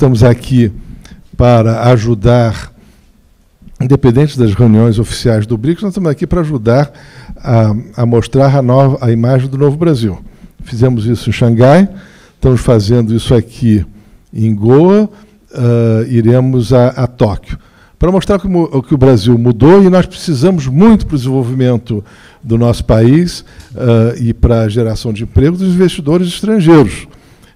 estamos aqui para ajudar, independente das reuniões oficiais do BRICS, nós estamos aqui para ajudar a, a mostrar a, nova, a imagem do novo Brasil. Fizemos isso em Xangai, estamos fazendo isso aqui em Goa, uh, iremos a, a Tóquio para mostrar como, o que o Brasil mudou e nós precisamos muito para o desenvolvimento do nosso país uh, e para a geração de emprego dos investidores estrangeiros.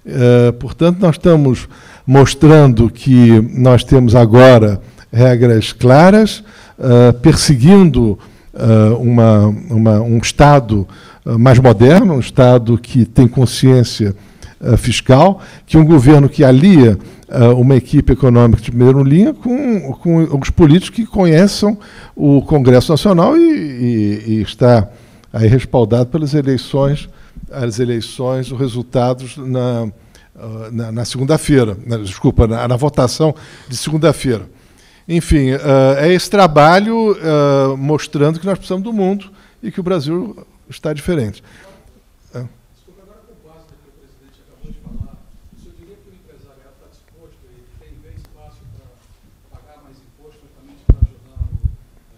Uh, portanto, nós estamos mostrando que nós temos agora regras claras, uh, perseguindo uh, uma, uma, um Estado ah, mais moderno, um Estado que tem consciência fiscal, que um governo que alia uma equipe econômica de primeira linha com, com os políticos que conheçam o Congresso Nacional e, e, e está aí respaldado pelas eleições, as eleições, os resultados na, ah, na, na segunda-feira, né, desculpa, na, na, votação de segunda-feira. Enfim, uh, é esse trabalho uh, mostrando que nós precisamos do mundo e que o Brasil está diferente.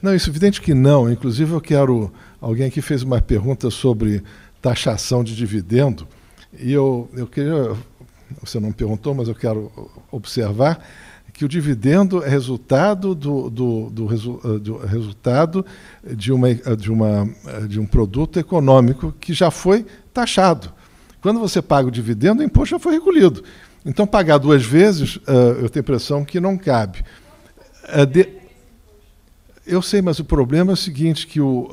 Não, isso é evidente que não. Inclusive, eu quero. Alguém aqui fez uma pergunta sobre taxação de dividendo, e eu, eu queria você não perguntou, mas eu quero observar, que o dividendo é resultado do, do, do, resu, eh, do resultado de, uma, eh, de, uma, eh, de um produto econômico que já foi taxado. Quando você paga o dividendo, o imposto já foi recolhido. Então, pagar duas vezes, eu tenho a impressão que não cabe. Eu sei, mas o problema é o seguinte, que o,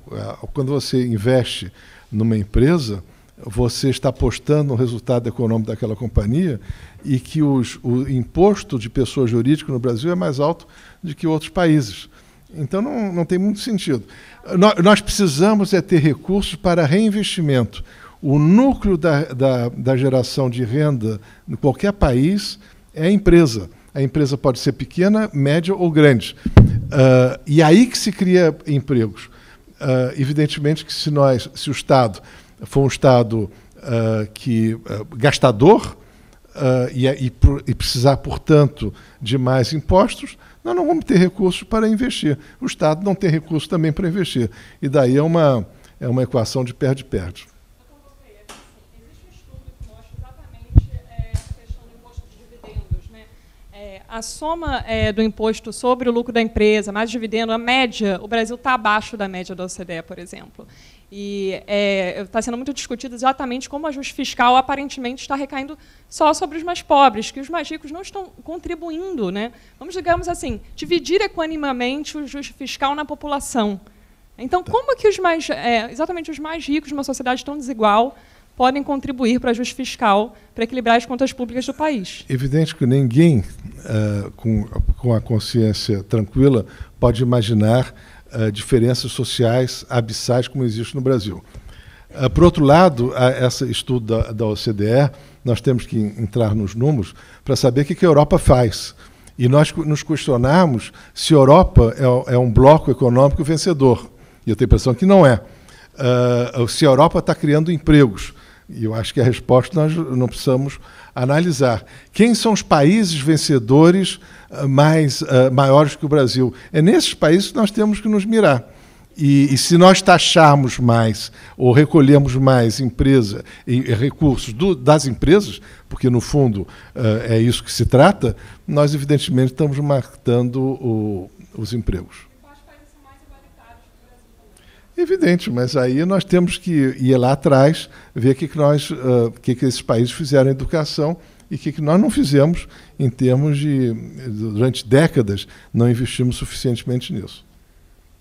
o, o, quando você investe numa empresa, você está apostando no resultado econômico daquela companhia e que os, o imposto de pessoa jurídica no Brasil é mais alto do que outros países. Então não, não tem muito sentido. Nós, nós precisamos é ter recursos para reinvestimento. O núcleo da, da, da geração de renda em qualquer país é a empresa. A empresa pode ser pequena, média ou grande. Uh, e aí que se cria empregos. Uh, evidentemente que se nós, se o Estado foi um Estado uh, que, uh, gastador uh, e, é, e, e, precisar, portanto, de mais impostos, nós não vamos ter recursos para investir. O Estado não tem recursos também para investir. E daí é uma, é uma equação de perde-perde. a soma é, do imposto sobre o lucro da empresa, mais dividendo, a média, o Brasil está abaixo da média da OCDE, por exemplo. E está é, tá sendo muito discutido exatamente como o ajuste fiscal aparentemente está recaindo só sobre os mais pobres, que os mais ricos não estão contribuindo. Né? Vamos, digamos assim, dividir equanimamente o ajuste fiscal na população. Então, tá. como que os mais, é, exatamente os mais ricos de uma sociedade tão desigual podem contribuir para ajuste fiscal para equilibrar as contas públicas do país. Evidente que ninguém uh, com, com a consciência tranquila pode imaginar uh, diferenças sociais abissais como existe no Brasil. Uh, por outro lado, a, estudo da, da OCDE, nós temos que entrar nos números para saber o que, que a Europa faz. E nós nos questionarmos se a Europa é, é um bloco econômico vencedor. E eu tenho a impressão que não é. Uh, se a Europa está criando empregos. E eu acho que a resposta nós não precisamos analisar. Quem são os países vencedores ah, mais, uh, maiores que o Brasil? É nesses países que nós temos que nos mirar. E, e, se nós taxarmos mais ou recolhermos mais empresa e, e recursos do, das empresas, porque no fundo uh, é isso que se trata, nós evidentemente estamos marcando os empregos. Evidente, mas aí nós temos que ir lá atrás, ver o que, que, nós, uh, que, que esses países fizeram em educação e o que, que nós não fizemos em termos de, durante décadas, não investimos suficientemente nisso.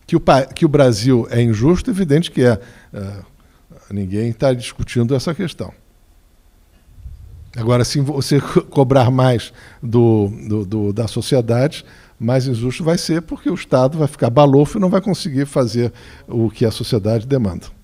Que o, que o Brasil é injusto, evidente que é. Uh, ninguém está discutindo essa questão. Agora, se você cobrar mais do, do, do, da sociedade, mais injusto vai ser, porque o Estado vai ficar balofo e não vai conseguir fazer o que a sociedade demanda.